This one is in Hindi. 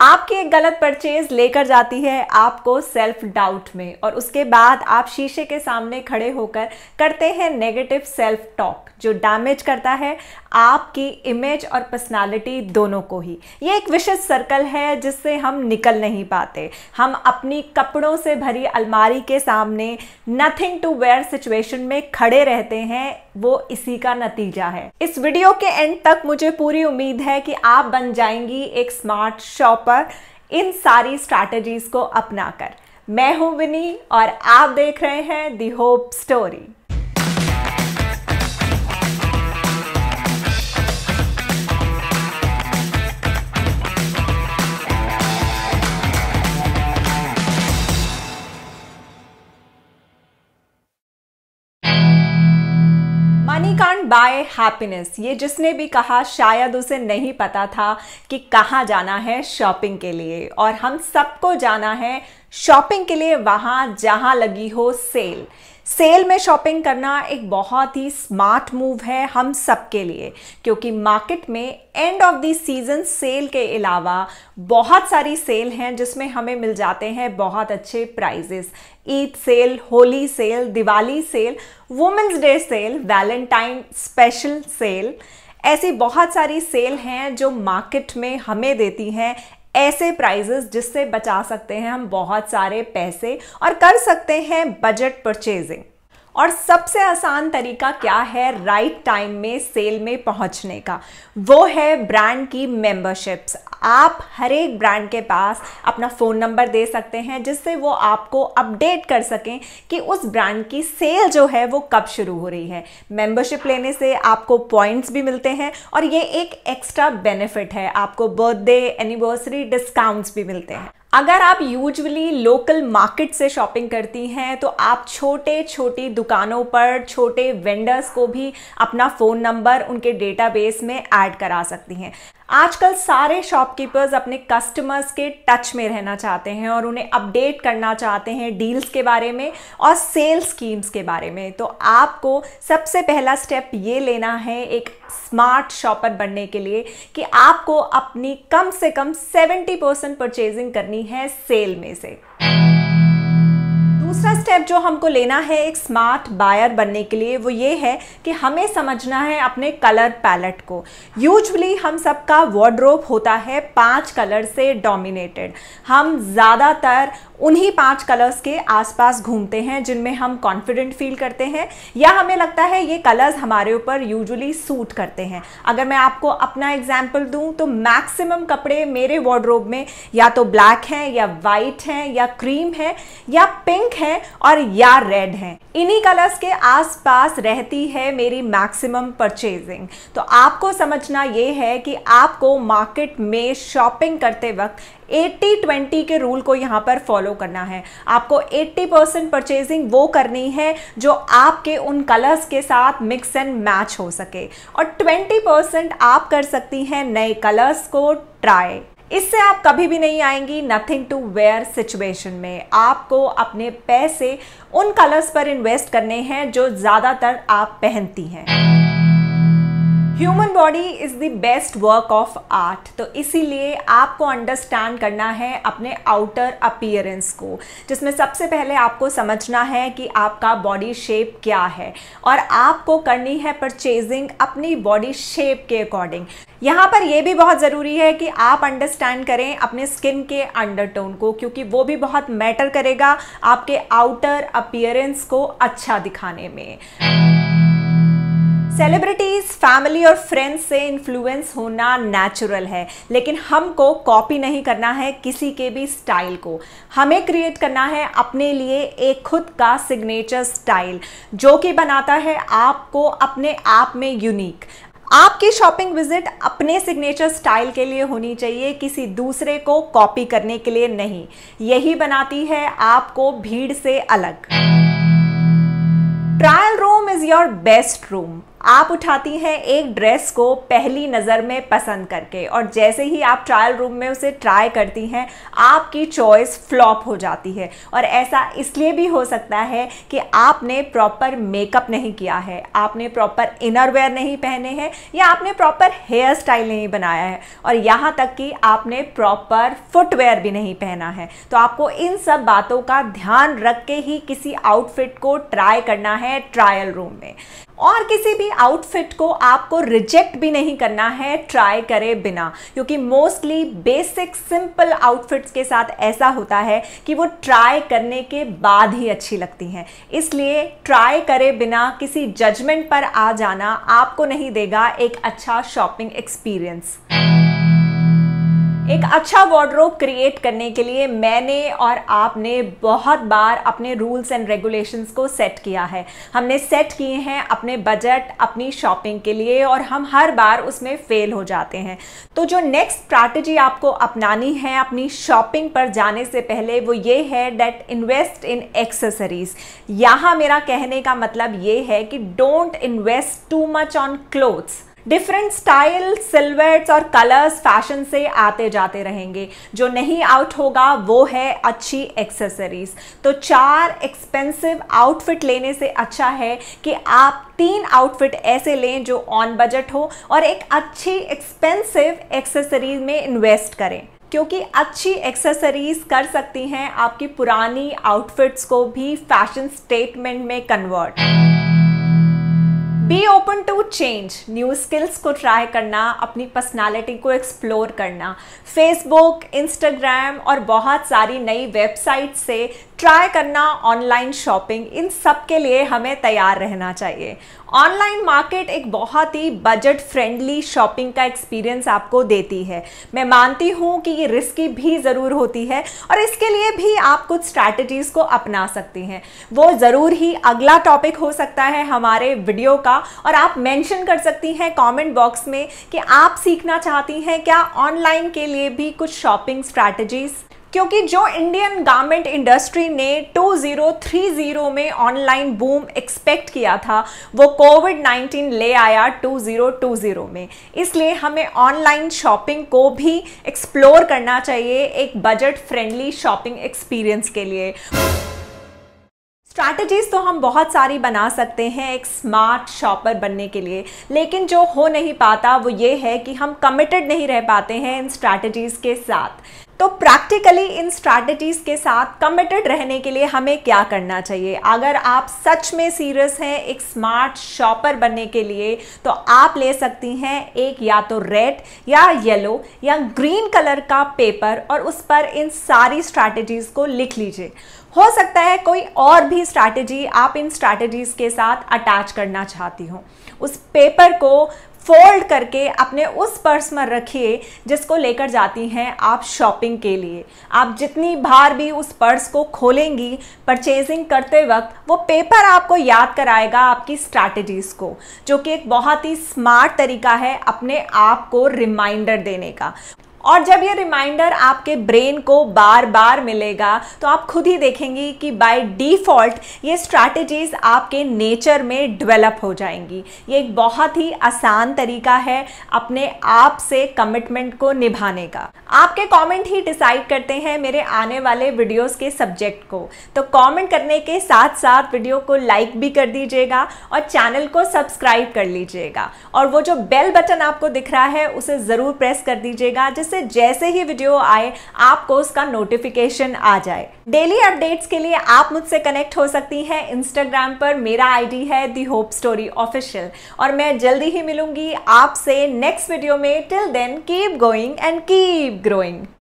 आपकी एक गलत परचेज लेकर जाती है आपको सेल्फ डाउट में और उसके बाद आप शीशे के सामने खड़े होकर करते हैं नेगेटिव सेल्फ टॉक जो डैमेज करता है आपकी इमेज और पर्सनालिटी दोनों को ही ये एक विशेष सर्कल है जिससे हम निकल नहीं पाते हम अपनी कपड़ों से भरी अलमारी के सामने नथिंग टू वेयर सिचुएशन में खड़े रहते हैं वो इसी का नतीजा है इस वीडियो के एंड तक मुझे पूरी उम्मीद है कि आप बन जाएंगी एक स्मार्ट शॉप पर इन सारी स्ट्रैटेजीज को अपनाकर मैं हूं विनी और आप देख रहे हैं the hope story can't buy happiness ये जिसने भी कहा शायद उसे नहीं पता था कि कहाँ जाना है शॉपिंग के लिए और हम सबको जाना है शॉपिंग के लिए वहाँ जहाँ लगी हो सेल सेल में शॉपिंग करना एक बहुत ही स्मार्ट मूव है हम सबके लिए क्योंकि मार्केट में end of the season sale के अलावा बहुत सारी सेल हैं जिसमें हमें मिल जाते हैं बहुत अच्छे prices Eid sale Holi sale Diwali sale women's day sale Valentine special sale ऐसी बहुत सारी सेल हैं जो मार्केट में हमें देती हैं ऐसे प्राइजेस जिससे बचा सकते हैं हम बहुत सारे पैसे और कर सकते हैं बजट परचेजिंग और सबसे आसान तरीका क्या है राइट टाइम में सेल में पहुंचने का वो है ब्रांड की मेंबरशिप्स आप हर एक ब्रांड के पास अपना फ़ोन नंबर दे सकते हैं जिससे वो आपको अपडेट कर सकें कि उस ब्रांड की सेल जो है वो कब शुरू हो रही है मेंबरशिप लेने से आपको पॉइंट्स भी मिलते हैं और ये एक एक्स्ट्रा बेनिफिट है आपको बर्थडे एनिवर्सरी डिस्काउंट्स भी मिलते हैं अगर आप यूजुअली लोकल मार्केट से शॉपिंग करती हैं तो आप छोटे छोटी दुकानों पर छोटे वेंडर्स को भी अपना फ़ोन नंबर उनके डेटाबेस में ऐड करा सकती हैं आजकल सारे शॉपकीपर्स अपने कस्टमर्स के टच में रहना चाहते हैं और उन्हें अपडेट करना चाहते हैं डील्स के बारे में और सेल स्कीम्स के बारे में तो आपको सबसे पहला स्टेप ये लेना है एक स्मार्ट शॉपर बनने के लिए कि आपको अपनी कम से कम 70 परसेंट परचेजिंग करनी है सेल में से दूसरा स्टेप जो हमको लेना है एक स्मार्ट बायर बनने के लिए वो ये है कि हमें समझना है अपने कलर पैलेट को यूजली हम सबका वार्ड्रोप होता है पांच कलर से डोमिनेटेड हम ज़्यादातर उन्हीं पांच कलर्स के आसपास घूमते हैं जिनमें हम कॉन्फिडेंट फील करते हैं या हमें लगता है ये कलर्स हमारे ऊपर यूजुअली सूट करते हैं अगर मैं आपको अपना एग्जाम्पल दूं तो मैक्सिमम कपड़े मेरे वार्डरोब में या तो ब्लैक हैं या वाइट हैं या क्रीम है या पिंक है और या रेड है इन्हीं कलर्स के आसपास रहती है मेरी मैक्सिमम परचेजिंग तो आपको समझना ये है कि आपको मार्केट में शॉपिंग करते वक्त एट्टी ट्वेंटी के रूल को यहाँ पर फॉलो करना है आपको एट्टी परसेंट परचेजिंग वो करनी है जो आपके उन कलर्स के साथ मिक्स एंड मैच हो सके और ट्वेंटी परसेंट आप कर सकती हैं नए कलर्स को ट्राई इससे आप कभी भी नहीं आएंगी नथिंग टू वेयर सिचुएशन में आपको अपने पैसे उन कलर्स पर इन्वेस्ट करने हैं जो ज़्यादातर आप पहनती हैं human body is the best work of art तो इसीलिए आपको अंडरस्टैंड करना है अपने आउटर अपीयरेंस को जिसमें सबसे पहले आपको समझना है कि आपका बॉडी शेप क्या है और आपको करनी है परचेजिंग अपनी बॉडी शेप के अकॉर्डिंग यहाँ पर यह भी बहुत ज़रूरी है कि आप अंडरस्टैंड करें अपने स्किन के अंडरटोन को क्योंकि वो भी बहुत मैटर करेगा आपके आउटर अपीयरेंस को अच्छा दिखाने में सेलिब्रिटीज फैमिली और फ्रेंड्स से इन्फ्लुएंस होना नेचुरल है लेकिन हमको कॉपी नहीं करना है किसी के भी स्टाइल को हमें क्रिएट करना है अपने लिए एक खुद का सिग्नेचर स्टाइल जो कि बनाता है आपको अपने आप में यूनिक आपकी शॉपिंग विजिट अपने सिग्नेचर स्टाइल के लिए होनी चाहिए किसी दूसरे को कॉपी करने के लिए नहीं यही बनाती है आपको भीड़ से अलग trial room is your best room आप उठाती हैं एक ड्रेस को पहली नज़र में पसंद करके और जैसे ही आप ट्रायल रूम में उसे ट्राई करती हैं आपकी चॉइस फ्लॉप हो जाती है और ऐसा इसलिए भी हो सकता है कि आपने प्रॉपर मेकअप नहीं किया है आपने प्रॉपर इनर वेयर नहीं पहने हैं या आपने प्रॉपर हेयर स्टाइल नहीं बनाया है और यहाँ तक कि आपने प्रॉपर फुटवेयर भी नहीं पहना है तो आपको इन सब बातों का ध्यान रख के ही किसी आउटफिट को ट्राई करना है ट्रायल रूम में और किसी भी आउटफिट को आपको रिजेक्ट भी नहीं करना है ट्राई करे बिना क्योंकि मोस्टली बेसिक सिंपल आउटफिट्स के साथ ऐसा होता है कि वो ट्राई करने के बाद ही अच्छी लगती हैं इसलिए ट्राई करे बिना किसी जजमेंट पर आ जाना आपको नहीं देगा एक अच्छा शॉपिंग एक्सपीरियंस एक अच्छा वार्ड्रोब क्रिएट करने के लिए मैंने और आपने बहुत बार अपने रूल्स एंड रेगुलेशंस को सेट किया है हमने सेट किए हैं अपने बजट अपनी शॉपिंग के लिए और हम हर बार उसमें फेल हो जाते हैं तो जो नेक्स्ट स्ट्रैटेजी आपको अपनानी है अपनी शॉपिंग पर जाने से पहले वो ये है डेट इन्वेस्ट इन एक्सेसरीज यहाँ मेरा कहने का मतलब ये है कि don't invest too much on clothes different style silhouettes और कलर्स फैशन से आते जाते रहेंगे जो नहीं आउट होगा वो है अच्छी एक्सेसरीज तो चार एक्सपेंसिव आउटफिट लेने से अच्छा है कि आप तीन आउटफिट ऐसे लें जो ऑन बजट हो और एक अच्छी एक्सपेंसिव एक्सेसरीज में इन्वेस्ट करें क्योंकि अच्छी एक्सेसरीज कर सकती हैं आपकी पुरानी आउटफिट्स को भी फैशन स्टेटमेंट में convert be open to change new skills को ट्राई करना अपनी पर्सनालिटी को एक्सप्लोर करना फेसबुक इंस्टाग्राम और बहुत सारी नई वेबसाइट से ट्राई करना ऑनलाइन शॉपिंग इन सब के लिए हमें तैयार रहना चाहिए ऑनलाइन मार्केट एक बहुत ही बजट फ्रेंडली शॉपिंग का एक्सपीरियंस आपको देती है मैं मानती हूँ कि ये रिस्की भी ज़रूर होती है और इसके लिए भी आप कुछ स्ट्रैटेजीज़ को अपना सकती हैं वो ज़रूर ही अगला टॉपिक हो सकता है हमारे वीडियो का और आप मेंशन कर सकती हैं कमेंट बॉक्स में कि आप सीखना चाहती हैं क्या ऑनलाइन के लिए भी कुछ शॉपिंग स्ट्रैटेजीज़ क्योंकि जो इंडियन गारमेंट इंडस्ट्री ने 2030 में ऑनलाइन बूम एक्सपेक्ट किया था वो कोविड 19 ले आया 2020 में इसलिए हमें ऑनलाइन शॉपिंग को भी एक्सप्लोर करना चाहिए एक बजट फ्रेंडली शॉपिंग एक्सपीरियंस के लिए स्ट्रैटेजीज तो हम बहुत सारी बना सकते हैं एक स्मार्ट शॉपर बनने के लिए लेकिन जो हो नहीं पाता वो ये है कि हम कमिटेड नहीं रह पाते हैं इन स्ट्रैटेजीज के साथ तो प्रैक्टिकली इन स्ट्रैटेजीज के साथ कमिटेड रहने के लिए हमें क्या करना चाहिए अगर आप सच में सीरियस हैं एक स्मार्ट शॉपर बनने के लिए तो आप ले सकती हैं एक या तो रेड या येलो या ग्रीन कलर का पेपर और उस पर इन सारी स्ट्रैटेजीज को लिख लीजिए हो सकता है कोई और भी स्ट्रैटेजी आप इन स्ट्रैटेजीज के साथ अटैच करना चाहती हो उस पेपर को फोल्ड करके अपने उस पर्स में रखिए जिसको लेकर जाती हैं आप शॉपिंग के लिए आप जितनी बार भी उस पर्स को खोलेंगी परचेजिंग करते वक्त वो पेपर आपको याद कराएगा आपकी स्ट्रैटेजीज को जो कि एक बहुत ही स्मार्ट तरीका है अपने आप को रिमाइंडर देने का और जब ये रिमाइंडर आपके ब्रेन को बार बार मिलेगा तो आप खुद ही देखेंगे कि बाय डिफ़ॉल्ट ये स्ट्रैटेजीज आपके नेचर में डेवलप हो जाएंगी ये एक बहुत ही आसान तरीका है अपने आप से कमिटमेंट को निभाने का आपके कमेंट ही डिसाइड करते हैं मेरे आने वाले वीडियोस के सब्जेक्ट को तो कमेंट करने के साथ साथ वीडियो को लाइक भी कर दीजिएगा और चैनल को सब्सक्राइब कर लीजिएगा और वो जो बेल बटन आपको दिख रहा है उसे ज़रूर प्रेस कर दीजिएगा जिस जिससे जैसे ही वीडियो आए आपको उसका नोटिफिकेशन आ जाए डेली अपडेट्स के लिए आप मुझसे कनेक्ट हो सकती हैं इंस्टाग्राम पर मेरा आईडी है दी होप स्टोरी ऑफिशियल और मैं जल्दी ही मिलूंगी आपसे नेक्स्ट वीडियो में till then keep going and keep growing